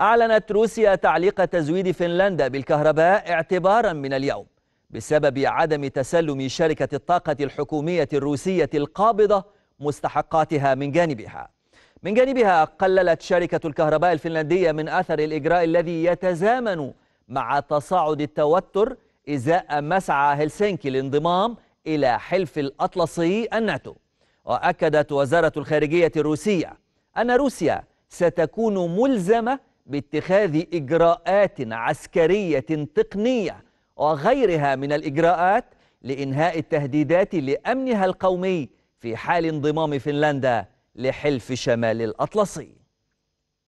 أعلنت روسيا تعليق تزويد فنلندا بالكهرباء اعتبارا من اليوم بسبب عدم تسلم شركة الطاقة الحكومية الروسية القابضة مستحقاتها من جانبها من جانبها قللت شركة الكهرباء الفنلندية من أثر الإجراء الذي يتزامن مع تصاعد التوتر إزاء مسعى هلسنكي للانضمام إلى حلف الأطلسي الناتو وأكدت وزارة الخارجية الروسية أن روسيا ستكون ملزمة باتخاذ إجراءات عسكرية تقنية وغيرها من الإجراءات لإنهاء التهديدات لأمنها القومي في حال انضمام فنلندا لحلف شمال الأطلسي